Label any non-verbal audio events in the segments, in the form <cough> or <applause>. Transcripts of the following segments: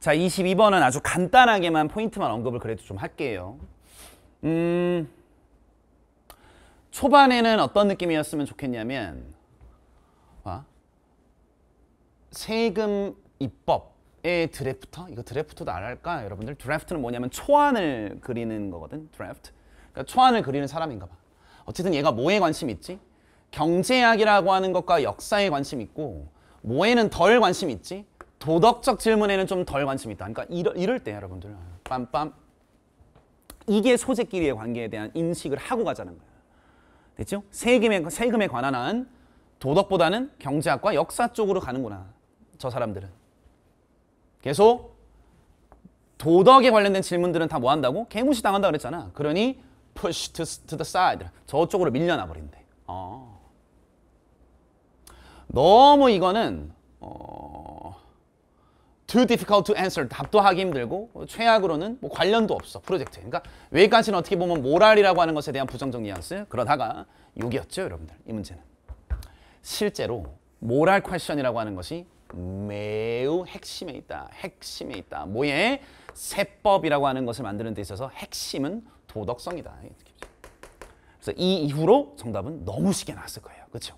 자, 22번은 아주 간단하게만 포인트만 언급을 그래도 좀 할게요. 음, 초반에는 어떤 느낌이었으면 좋겠냐면 와, 세금 입법의 드래프터? 이거 드래프트도 알까 여러분들? 드래프트는 뭐냐면 초안을 그리는 거거든, 드래프트. 그러니까 초안을 그리는 사람인가 봐. 어쨌든 얘가 뭐에 관심 있지? 경제학이라고 하는 것과 역사에 관심 있고 뭐에는 덜 관심 있지? 도덕적 질문에는 좀 덜 관심이 있다. 그러니까 이럴, 이럴 때 여러분들 빰빰 이게 소재끼리의 관계에 대한 인식을 하고 가자는 거예요. 됐죠? 세금에, 세금에 관한 한 도덕보다는 경제학과 역사 쪽으로 가는구나. 저 사람들은. 계속 도덕에 관련된 질문들은 다 뭐 한다고? 개무시 당한다 그랬잖아. 그러니 push to, to the side. 저쪽으로 밀려나 버린대. 어. 너무 이거는 어, too difficult to answer 답도 하기 힘들고 뭐 최악으로는 뭐 관련도 없어 프로젝트 그러니까 여기까지는 어떻게 보면 모랄이라고 하는 것에 대한 부정적 뉘앙스 그러다가 6이었죠 여러분들 이 문제는 실제로 모랄 퀘션이라고 하는 것이 매우 핵심에 있다 핵심에 있다 뭐에 세법이라고 하는 것을 만드는 데 있어서 핵심은 도덕성이다 그래서 이 이후로 정답은 너무 쉽게 나왔을 거예요 그렇죠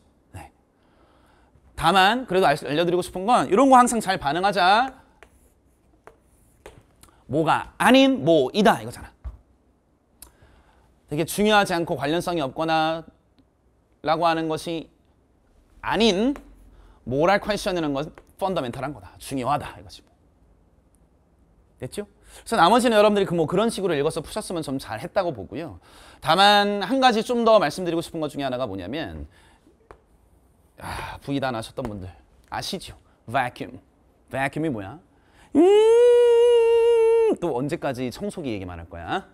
다만 그래도 알려드리고 싶은 건 이런 거 항상 잘 반응하자. 뭐가 아닌 뭐이다 이거잖아. 되게 중요하지 않고 관련성이 없거나 라고 하는 것이 아닌 모랄 퀘션이라는 건 펀더멘탈한 거다. 중요하다 이거지. 뭐. 됐죠? 그래서 나머지는 여러분들이 그 뭐 그런 식으로 읽어서 푸셨으면 좀 잘했다고 보고요. 다만 한 가지 좀 더 말씀드리고 싶은 것 중에 하나가 뭐냐면 아, 부이단 하셨던 분들 아시죠? vacuum. vacuum이 뭐야? 음또 언제까지 청소기 얘기만 할 거야?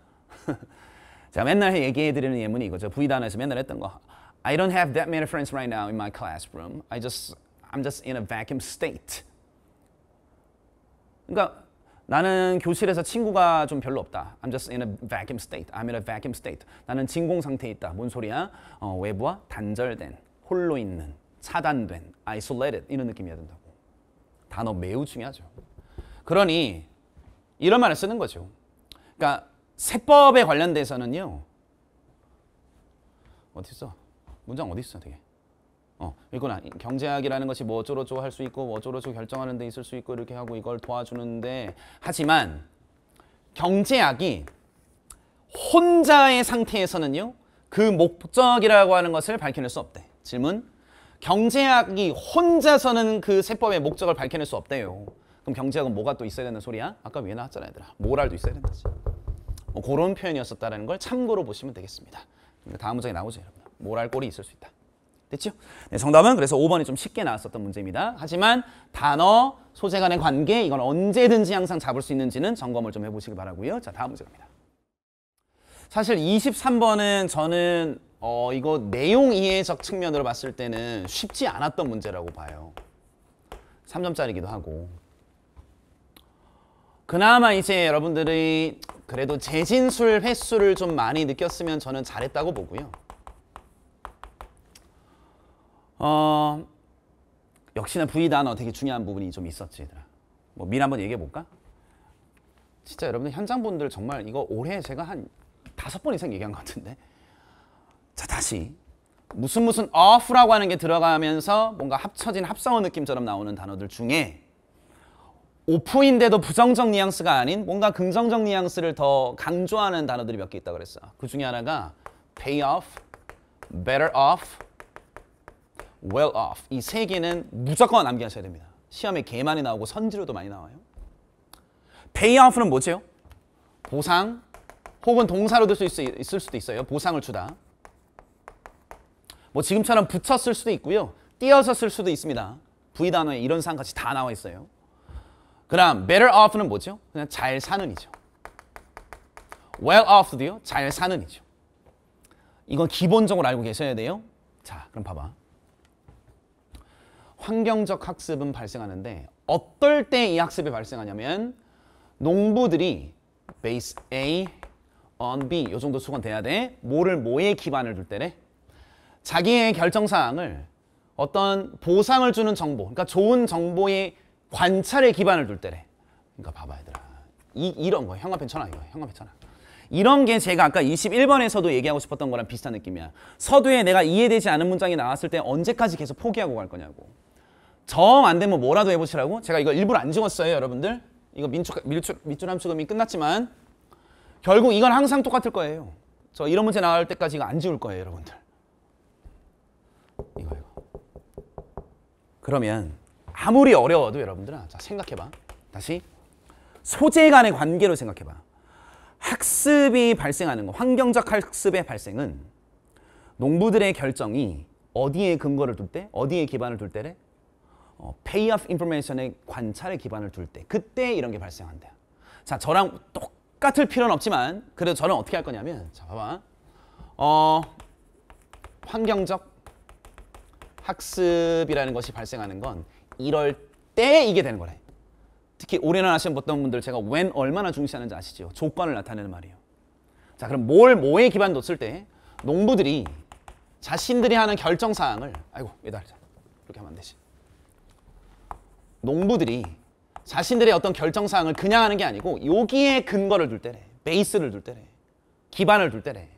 제가 맨날 얘기해드리는 예문이 이거죠. 부이단에서 맨날 했던 거. I don't have that many friends right now in my classroom. I just, I'm just in a vacuum state. 그러니까 나는 교실에서 친구가 좀 별로 없다. I'm just in a vacuum state. I'm in a vacuum state. 나는 진공 상태에 있다. 뭔 소리야? 어, 외부와 단절된, 홀로 있는. 차단된, isolated 이런 느낌이어야 된다고. 단어 매우 중요하죠. 그러니 이런 말을 쓰는 거죠. 그러니까 세법에 관련돼서는요. 어디 있어? 문장 어디 있어? 되게. 어, 이거나 경제학이라는 것이 뭐 어쩌고저쩌고 할수 있고 뭐 어쩌고저쩌고 결정하는 데 있을 수 있고 이렇게 하고 이걸 도와주는데 하지만 경제학이 혼자의 상태에서는요. 그 목적이라고 하는 것을 밝혀낼 수 없대. 질문 경제학이 혼자서는 그 세법의 목적을 밝혀낼 수 없대요. 그럼 경제학은 뭐가 또 있어야 되는 소리야? 아까 왜 나왔잖아 얘들아. 모랄도 있어야 된다지. 뭐 그런 표현이었었다는 걸 참고로 보시면 되겠습니다. 다음 문장에 나오죠 여러분. 모랄 꼴이 있을 수 있다. 됐죠? 네, 정답은 그래서 5번이 좀 쉽게 나왔었던 문제입니다. 하지만 단어, 소재 간의 관계 이건 언제든지 항상 잡을 수 있는지는 점검을 좀 해보시기 바라고요. 자 다음 문제 갑니다. 사실 23번은 저는 어, 이거 내용 이해적 측면으로 봤을 때는 쉽지 않았던 문제라고 봐요. 3점짜리기도 하고. 그나마 이제 여러분들이 그래도 재진술 횟수를 좀 많이 느꼈으면 저는 잘했다고 보고요. 어, 역시나 V 단어 되게 중요한 부분이 좀 있었지 얘들아. 뭐 미리 한번 얘기해 볼까? 진짜 여러분들 현장 분들 정말 이거 올해 제가 한 다섯 번 이상 얘기한 것 같은데 자 다시 무슨 무슨 off라고 하는 게 들어가면서 뭔가 합쳐진 합성어 느낌처럼 나오는 단어들 중에 오프인데도 부정적 뉘앙스가 아닌 뭔가 긍정적 뉘앙스를 더 강조하는 단어들이 몇 개 있다고 그랬어. 그 중에 하나가 pay off, better off, well off. 이 세 개는 무조건 남겨하셔야 됩니다. 시험에 개 많이 나오고 선지로도 많이 나와요. pay off는 뭐죠? 보상 혹은 동사로 될수 있을 수도 있어요. 보상을 주다. 뭐 지금처럼 붙였을 수도 있고요. 띄어서 쓸 수도 있습니다. V 단어에 이런 상 같이 다 나와 있어요. 그럼 better off는 뭐죠? 그냥 잘 사는이죠. well off도요. 잘 사는이죠. 이건 기본적으로 알고 계셔야 돼요. 자, 그럼 봐봐. 환경적 학습은 발생하는데 어떨 때 이 학습이 발생하냐면 농부들이 base A on B 요 정도 수건 돼야 돼. 뭐를 뭐에 기반을 둘 때래? 자기의 결정사항을 어떤 보상을 주는 정보, 그러니까 좋은 정보의 관찰에 기반을 둘 때래. 그러니까 봐봐 얘들아. 이, 이런 거, 야 형광펜 천하 이거, 형광펜 천하. 이런 게 제가 아까 21번에서도 얘기하고 싶었던 거랑 비슷한 느낌이야. 서두에 내가 이해되지 않은 문장이 나왔을 때 언제까지 계속 포기하고 갈 거냐고. 정 안 되면 뭐라도 해보시라고. 제가 이거 일부러 안 지웠어요, 여러분들. 이거 민축, 밀축, 밑줄 함수금이 끝났지만 결국 이건 항상 똑같을 거예요. 저 이런 문제 나올 때까지 이거 안 지울 거예요, 여러분들. 이거 이거. 그러면 아무리 어려워도 여러분들아 자, 생각해봐. 다시 소재 간의 관계로 생각해봐. 학습이 발생하는 거, 환경적 학습의 발생은 농부들의 결정이 어디에 근거를 둘 때? 어디에 기반을 둘 때래? 어, pay o f information의 관찰에 기반을 둘 때. 그때 이런 게 발생한대요. 자, 저랑 똑같을 필요는 없지만 그래도 저는 어떻게 할 거냐면 자, 봐봐. 어, 환경적 학습이라는 것이 발생하는 건 이럴 때 이게 되는 거래. 특히 올해는 아시는 보통 분들 제가 when 얼마나 중시하는지 아시죠? 조건을 나타내는 말이에요. 자 그럼 뭘 뭐에 기반 뒀을 때 농부들이 자신들이 하는 결정사항을 아이고 매달자 이렇게 하면 안 되지. 농부들이 자신들의 어떤 결정사항을 그냥 하는 게 아니고 여기에 근거를 둘 때래. 베이스를 둘 때래. 기반을 둘 때래.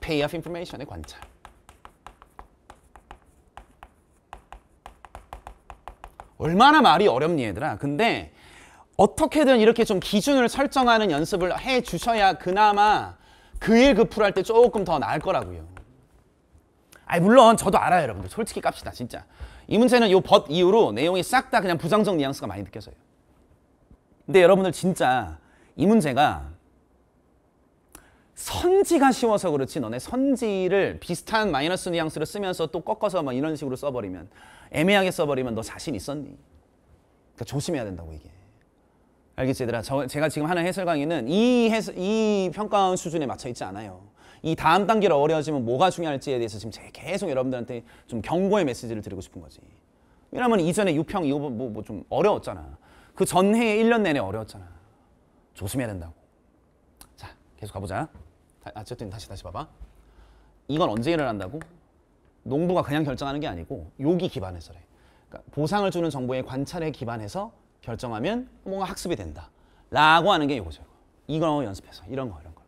pay of information의 관찰. 얼마나 말이 어렵니 얘들아. 근데 어떻게든 이렇게 좀 기준을 설정하는 연습을 해 주셔야 그나마 그 일 그 풀 할 때 조금 더 나을 거라고요. 아니 물론 저도 알아요 여러분들. 솔직히 깝시다 진짜. 이 문제는 요벗 이후로 내용이 싹 다 그냥 부정적 뉘앙스가 많이 느껴져요. 근데 여러분들 진짜 이 문제가 선지가 쉬워서 그렇지 너네 선지를 비슷한 마이너스 뉘앙스를 쓰면서 또 꺾어서 막 이런 식으로 써버리면 애매하게 써버리면 너 자신 있었니? 그러니까 조심해야 된다고 이게. 알겠지 얘들아? 저, 제가 지금 하는 해설 강의는 이, 해설, 이 평가원 수준에 맞춰 있지 않아요. 이 다음 단계로 어려워지면 뭐가 중요할지에 대해서 지금 계속 여러분들한테 좀 경고의 메시지를 드리고 싶은 거지. 왜냐면 이전에 6평 이거 뭐, 뭐좀 뭐 어려웠잖아. 그 전해에 1년 내내 어려웠잖아. 조심해야 된다고. 자, 계속 가보자. 다, 아, 채팅 다시 다시 봐봐. 이건 언제 일어난다고? 농부가 그냥 결정하는 게 아니고 요기 기반해서래. 그러니까 보상을 주는 정보의 관찰에 기반해서 결정하면 뭔가 학습이 된다. 라고 하는 게 이거죠. 이거 연습해서 이런 거 이런 거.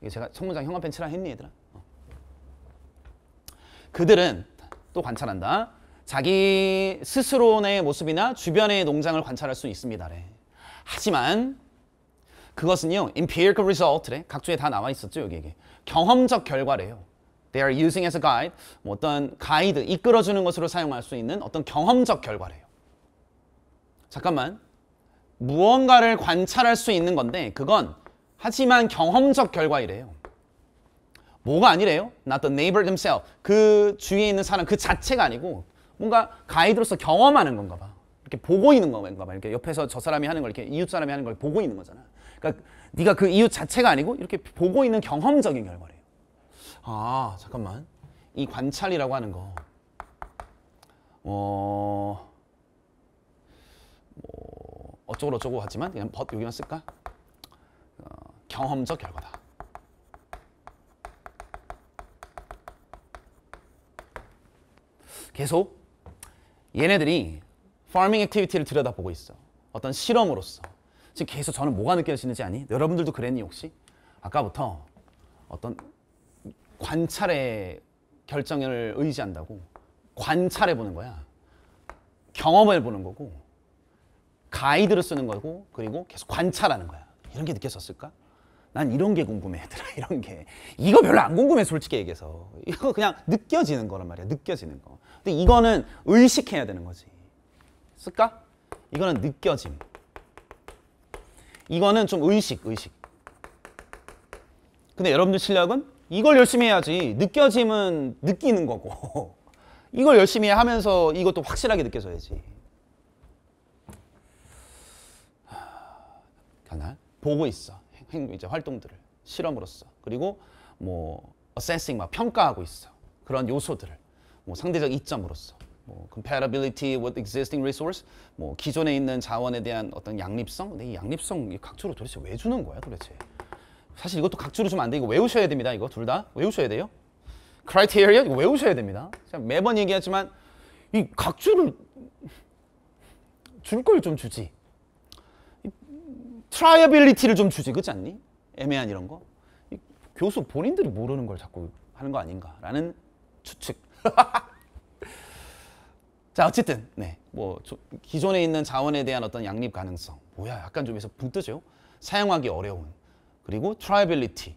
이게 제가 청문장 형광 펜 칠하 했니 얘들아? 어. 그들은 또 관찰한다. 자기 스스로의 모습이나 주변의 농장을 관찰할 수 있습니다래. 하지만 그것은요 empirical result래 각주에 다 나와 있었죠 여기 이게 경험적 결과래요 They are using as a guide 뭐 어떤 가이드 이끌어주는 것으로 사용할 수 있는 어떤 경험적 결과래요 잠깐만 무언가를 관찰할 수 있는 건데 그건 하지만 경험적 결과이래요 뭐가 아니래요? Not the neighbor themselves 그 주위에 있는 사람 그 자체가 아니고 뭔가 가이드로서 경험하는 건가 봐 이렇게 보고 있는 건가 봐. 그러니까 이렇게 옆에서 저 사람이 하는 걸 이렇게 이웃 사람이 하는 걸 보고 있는 거잖아. 그러니까 네가 그 이웃 자체가 아니고 이렇게 보고 있는 경험적인 결과래요. 아, 잠깐만. 이 관찰이라고 하는 거. 어. 뭐 어쩌고 저쩌고 하지만 그냥 벗 여기만 쓸까? 어, 경험적 결과다. 계속 얘네들이 farming activity를 들여다보고 있어. 어떤 실험으로서. 지금 계속 저는 뭐가 느껴지는지 아니? 여러분들도 그랬니 혹시? 아까부터 어떤 관찰의 결정을 의지한다고 관찰해 보는 거야. 경험을 보는 거고 가이드를 쓰는 거고 그리고 계속 관찰하는 거야. 이런 게 느껴졌을까? 난 이런 게 궁금해 얘들아 <laughs> 이런 게 이거 별로 안 궁금해 솔직히 얘기해서 이거 그냥 느껴지는 거란 말이야 느껴지는 거 근데 이거는 의식해야 되는 거지 쓸까? 이거는 느껴짐. 이거는 좀 의식, 의식. 근데 여러분들 실력은 이걸 열심히 해야지. 느껴짐은 느끼는 거고. <laughs> 이걸 열심히 하면서 이것도 확실하게 느껴져야지. 하나 보고 있어. 행, 이제 활동들을 실험으로써. 그리고 뭐 어센싱 막 평가하고 있어. 그런 요소들을 뭐 상대적 이점으로써. 뭐 compatibility with existing resource, 뭐 기존에 있는 자원에 대한 어떤 양립성. 근데 이 양립성 이각주로 도대체 왜 주는 거야 도대체? 사실 이것도 각주로 주면 안 돼. 이거 외우셔야 됩니다. 이거 둘 다 외우셔야 돼요. criteria 이거 외우셔야 됩니다. 제가 매번 얘기하지만 이 각주를 줄 걸 좀 주지. 트라이어빌리티를 좀 주지, 그렇지 않니? 애매한 이런 거. 교수 본인들이 모르는 걸 자꾸 하는 거 아닌가라는 추측. <laughs> 자 어쨌든 네뭐 기존에 있는 자원에 대한 어떤 양립 가능성 뭐야 약간 좀 해서 붕 뜨죠 사용하기 어려운 그리고 t r i a b i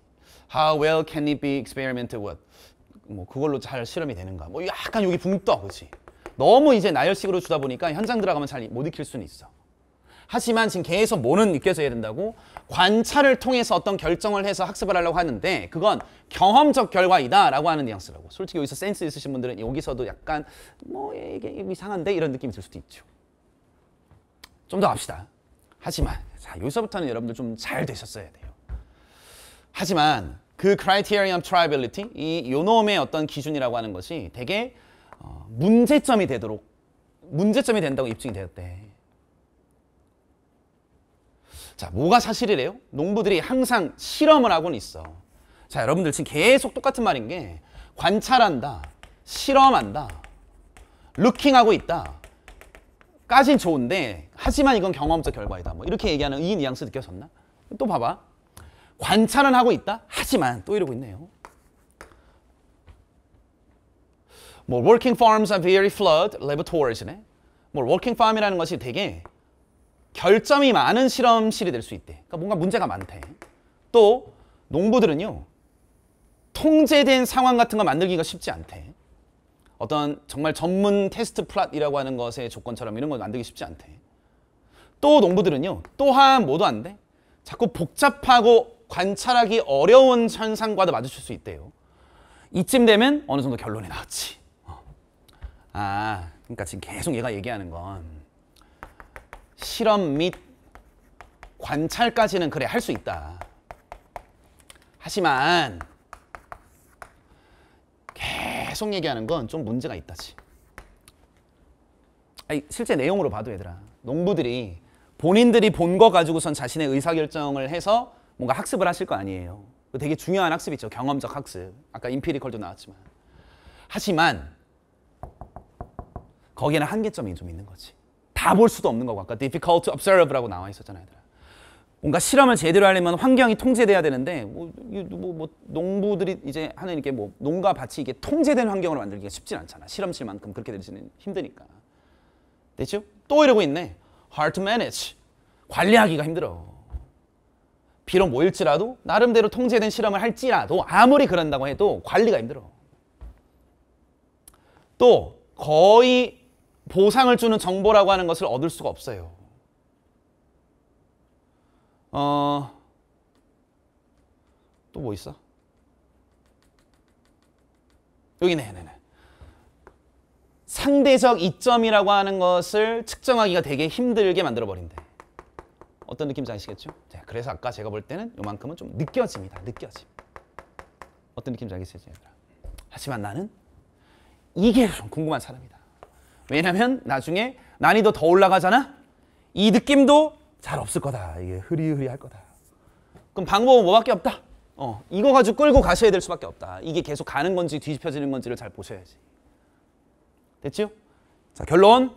how well can it be experimented with 뭐 그걸로 잘 실험이 되는가 뭐 약간 여기 붕떠 그렇지 너무 이제 나열식으로 주다 보니까 현장 들어가면 잘 못 익힐 수는 있어 하지만 지금 계속 뭐는 느껴져야 된다고? 관찰을 통해서 어떤 결정을 해서 학습을 하려고 하는데 그건 경험적 결과이다 라고 하는 뉘앙스라고 솔직히 여기서 센스 있으신 분들은 여기서도 약간 뭐 이게 이상한데 이런 느낌이 들 수도 있죠 좀 더 갑시다 하지만 자 여기서부터는 여러분들 좀 잘 되셨어야 돼요 하지만 그 criterion triability 이 요놈의 어떤 기준이라고 하는 것이 되게 어, 문제점이 되도록 문제점이 된다고 입증이 되었대 자, 뭐가 사실이래요? 농부들이 항상 실험을 하곤 있어. 자, 여러분들 지금 계속 똑같은 말인 게 관찰한다, 실험한다, 루킹하고 있다. 까진 좋은데 하지만 이건 경험적 결과이다. 뭐 이렇게 얘기하는 이 뉘앙스 느껴졌나? 또 봐봐. 관찰은 하고 있다. 하지만 또 이러고 있네요. 뭐 working farms are very flawed laboratories네. 뭐 working farm이라는 것이 되게 결점이 많은 실험실이 될 수 있대. 그러니까 뭔가 문제가 많대. 또 농부들은요. 통제된 상황 같은 거 만들기가 쉽지 않대. 어떤 정말 전문 테스트 플랫이라고 하는 것의 조건처럼 이런 걸 만들기 쉽지 않대. 또 농부들은요. 또한 뭐도 안 돼. 자꾸 복잡하고 관찰하기 어려운 현상과도 마주칠 수 있대요. 이쯤 되면 어느 정도 결론이 나왔지. 어. 아, 그러니까 지금 계속 얘가 얘기하는 건 실험 및 관찰까지는 그래 할 수 있다. 하지만 계속 얘기하는 건 좀 문제가 있다지. 아니, 실제 내용으로 봐도 얘들아 농부들이 본인들이 본 거 가지고선 자신의 의사결정을 해서 뭔가 학습을 하실 거 아니에요. 그 되게 중요한 학습이죠. 경험적 학습. 아까 임피리컬도 나왔지만. 하지만 거기에는 한계점이 좀 있는 거지. 다볼 수도 없는 거고 아까 difficult to observe라고 나와 있었잖아요. 뭔가 실험을 제대로 하려면 환경이 통제돼야 되는데 뭐, 뭐, 뭐 농부들이 이제 하는 이렇게 뭐 농가 밭이 이게 통제된 환경으 만들기가 쉽진 않잖아. 실험실만큼 그렇게 되지는 힘드니까. 됐죠? 또 이러고 있네. hard to manage. 관리하기가 힘들어. 비록 뭐일지라도 나름대로 통제된 실험을 할지라도 아무리 그런다고 해도 관리가 힘들어. 또 거의 보상을 주는 정보라고 하는 것을 얻을 수가 없어요. 어, 또 뭐 있어? 여기네, 네네. 상대적 이점이라고 하는 것을 측정하기가 되게 힘들게 만들어버린대. 어떤 느낌인지 아시겠죠? 자, 그래서 아까 제가 볼 때는 요만큼은 좀 느껴집니다. 느껴집. 어떤 느낌인지 알겠어 얘들아? 하지만 나는 이게 궁금한 사람이다. 왜냐면 나중에 난이도 더 올라가잖아? 이 느낌도 잘 없을 거다. 이게 흐리흐리할 거다. 그럼 방법은 뭐밖에 없다. 어, 이거 가지고 끌고 가셔야 될 수밖에 없다. 이게 계속 가는 건지 뒤집혀지는 건지를 잘 보셔야지. 됐지 자, 결론.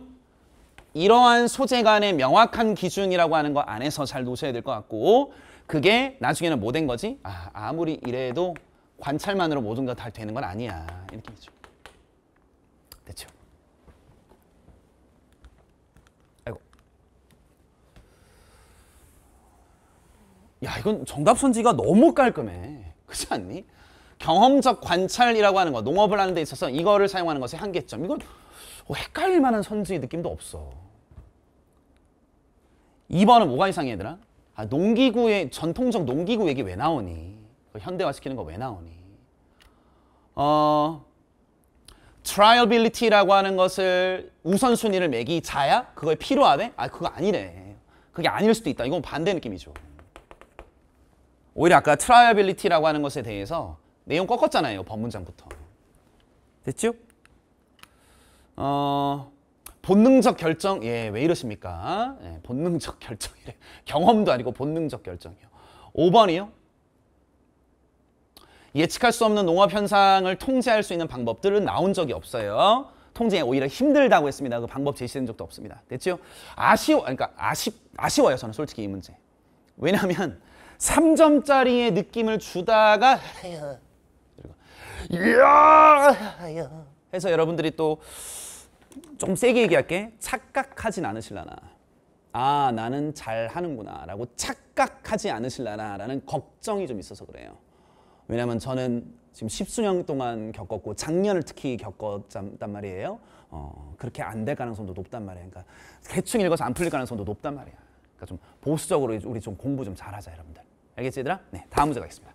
이러한 소재 간의 명확한 기준이라고 하는 거 안에서 잘 놓으셔야 될 것 같고 그게 나중에는 뭐 된 거지? 아, 아무리 이래도 관찰만으로 모든 걸다 되는 건 아니야. 이렇게 되죠. 됐죠? 야 이건 정답 손지가 너무 깔끔해 그렇지 않니? 경험적 관찰이라고 하는 거 농업을 하는 데 있어서 이거를 사용하는 것의 한계점 이건 뭐 헷갈릴 만한 선지의 느낌도 없어 2번은 뭐가 이상해 얘들아? 아, 농기구의 전통적 농기구 얘기 왜 나오니? 그 현대화시키는 거 왜 나오니? 어, 트라이얼빌리티라고 하는 것을 우선순위를 매기 자야? 그거에 필요하대? 아 그거 아니래 그게 아닐 수도 있다 이건 반대 느낌이죠 오히려 아까 트라이어빌리티라고 하는 것에 대해서 내용 꺾었잖아요. 법문장부터. 됐죠? 어, 본능적 결정. 예, 왜 이러십니까? 예, 본능적 <laughs> 결정이래. 경험도 아니고 본능적 결정이요. 5번이요. 예측할 수 없는 농업 현상을 통제할 수 있는 방법들은 나온 적이 없어요. 통제 에 오히려 힘들다고 했습니다. 그 방법 제시된 적도 없습니다. 됐죠? 아쉬워, 그러니까 아쉽, 아쉬워요. 저는 솔직히 이 문제. 왜냐하면 3점짜리의 느낌을 주다가 해서 여러분들이 또 좀 세게 얘기할게 착각하진 않으실라나 아 나는 잘하는구나 라고 착각하지 않으실라나 라는 걱정이 좀 있어서 그래요 왜냐면 저는 지금 십수년 동안 겪었고 작년을 특히 겪었단 말이에요 어, 그렇게 안 될 가능성도 높단 말이에요 그러니까 대충 읽어서 안 풀릴 가능성도 높단 말이야 그러니까 좀 보수적으로 우리 좀 공부 좀 잘하자 여러분들 알겠지 얘들아? 네 다음 문제 가겠습니다